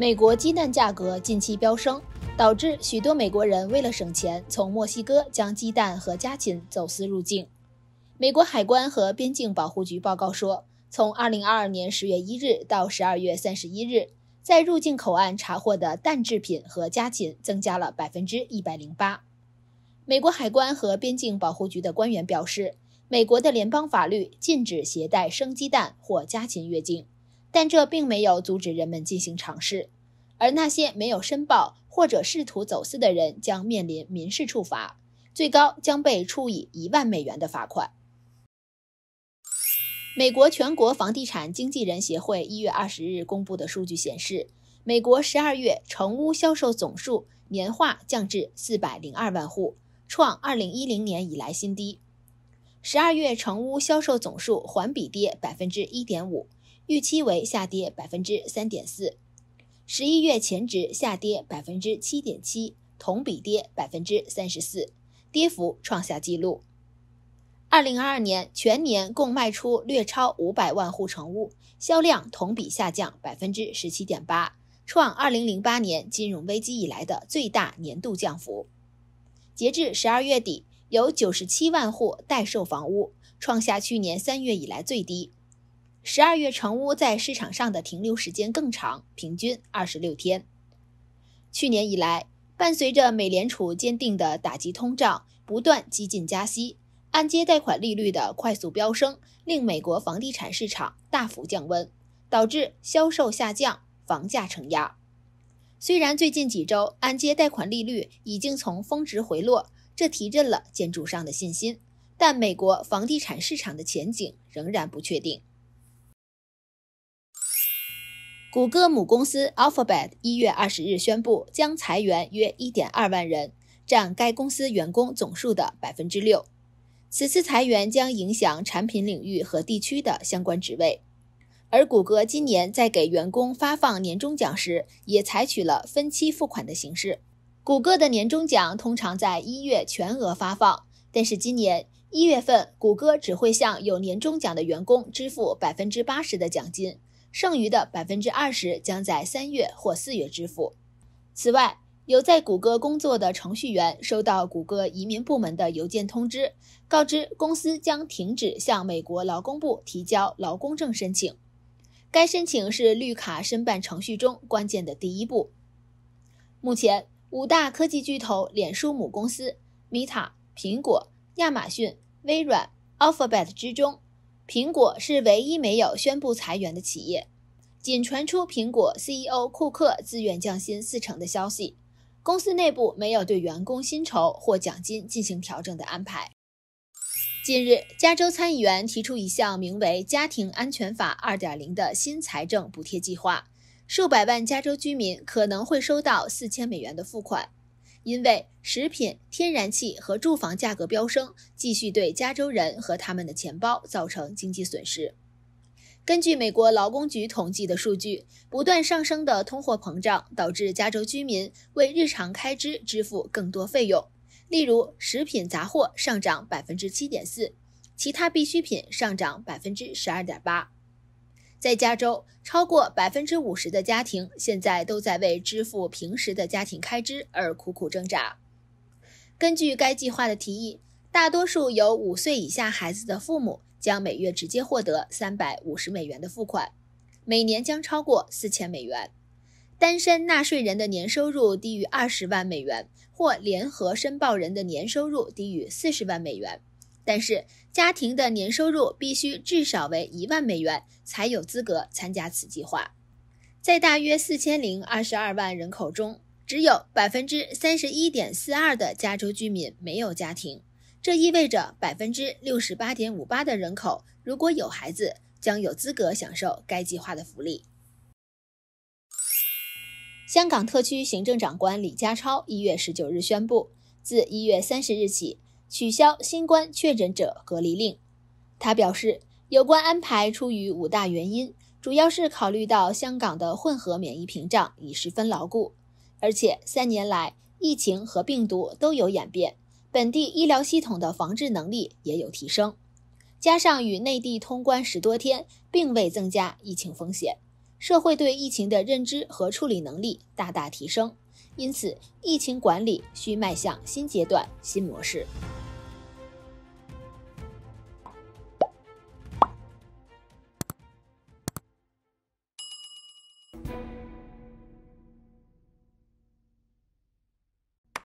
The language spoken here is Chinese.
美国鸡蛋价格近期飙升，导致许多美国人为了省钱，从墨西哥将鸡蛋和家禽走私入境。美国海关和边境保护局报告说，从二零二二年十月一日到十二月三十一日，在入境口岸查获的蛋制品和家禽增加了百分之一百零八。美国海关和边境保护局的官员表示，美国的联邦法律禁止携带生鸡蛋或家禽越境，但这并没有阻止人们进行尝试。而那些没有申报或者试图走私的人将面临民事处罚，最高将被处以一万美元的罚款。美国全国房地产经纪人协会一月二十日公布的数据显示，美国十二月成屋销售总数年化降至四百零二万户，创二零一零年以来新低。十二月成屋销售总数环比跌百分之一点五，预期为下跌百分之三点四。十一月前值下跌百分之七点七，同比跌百分之三十四，跌幅创下纪录。二零二二年全年共卖出略超五百万户成屋，销量同比下降百分之十七点八，创二零零八年金融危机以来的最大年度降幅。截至十二月底，有九十七万户待售房屋，创下去年三月以来最低。十二月成屋在市场上的停留时间更长，平均二十六天。去年以来，伴随着美联储坚定的打击通胀、不断激进加息，按揭贷款利率的快速飙升，令美国房地产市场大幅降温，导致销售下降、房价承压。虽然最近几周按揭贷款利率已经从峰值回落，这提振了建筑商的信心，但美国房地产市场的前景仍然不确定。谷歌母公司 Alphabet 一月二十日宣布，将裁员约一点二万人，占该公司员工总数的百分之六。此次裁员将影响产品领域和地区的相关职位。而谷歌今年在给员工发放年终奖时，也采取了分期付款的形式。谷歌的年终奖通常在一月全额发放，但是今年一月份，谷歌只会向有年终奖的员工支付百分之八十的奖金。剩余的百分之二十将在三月或四月支付。此外，有在谷歌工作的程序员收到谷歌移民部门的邮件通知，告知公司将停止向美国劳工部提交劳工证申请。该申请是绿卡申办程序中关键的第一步。目前，五大科技巨头——脸书母公司 Meta、苹果、亚马逊、微软、Alphabet 之中。苹果是唯一没有宣布裁员的企业，仅传出苹果 CEO 库克自愿降薪四成的消息，公司内部没有对员工薪酬或奖金进行调整的安排。近日，加州参议员提出一项名为《家庭安全法二点零》的新财政补贴计划，数百万加州居民可能会收到四千美元的付款。因为食品、天然气和住房价格飙升，继续对加州人和他们的钱包造成经济损失。根据美国劳工局统计的数据，不断上升的通货膨胀导致加州居民为日常开支支付更多费用，例如食品杂货上涨百分之七点四，其他必需品上涨百分之十二点八。在加州，超过百分之五十的家庭现在都在为支付平时的家庭开支而苦苦挣扎。根据该计划的提议，大多数有五岁以下孩子的父母将每月直接获得三百五十美元的付款，每年将超过四千美元。单身纳税人的年收入低于二十万美元，或联合申报人的年收入低于四十万美元。但是，家庭的年收入必须至少为一万美元，才有资格参加此计划。在大约四千零二十二万人口中，只有百分之三十一点四二的加州居民没有家庭，这意味着百分之六十八点五八的人口如果有孩子，将有资格享受该计划的福利。香港特区行政长官李家超一月十九日宣布，自一月三十日起。取消新冠确诊者隔离令，他表示，有关安排出于五大原因，主要是考虑到香港的混合免疫屏障已十分牢固，而且三年来疫情和病毒都有演变，本地医疗系统的防治能力也有提升，加上与内地通关十多天，并未增加疫情风险，社会对疫情的认知和处理能力大大提升，因此疫情管理需迈向新阶段新模式。